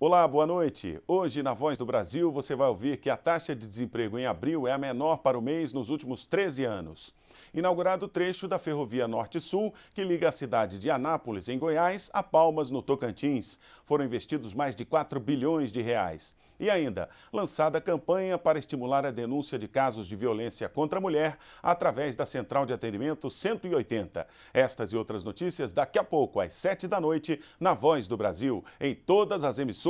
Olá, boa noite. Hoje, na Voz do Brasil, você vai ouvir que a taxa de desemprego em abril é a menor para o mês nos últimos 13 anos. Inaugurado o trecho da Ferrovia Norte-Sul, que liga a cidade de Anápolis, em Goiás, a Palmas, no Tocantins. Foram investidos mais de 4 bilhões de reais. E ainda, lançada a campanha para estimular a denúncia de casos de violência contra a mulher através da Central de Atendimento 180. Estas e outras notícias daqui a pouco, às 7 da noite, na Voz do Brasil, em todas as emissoras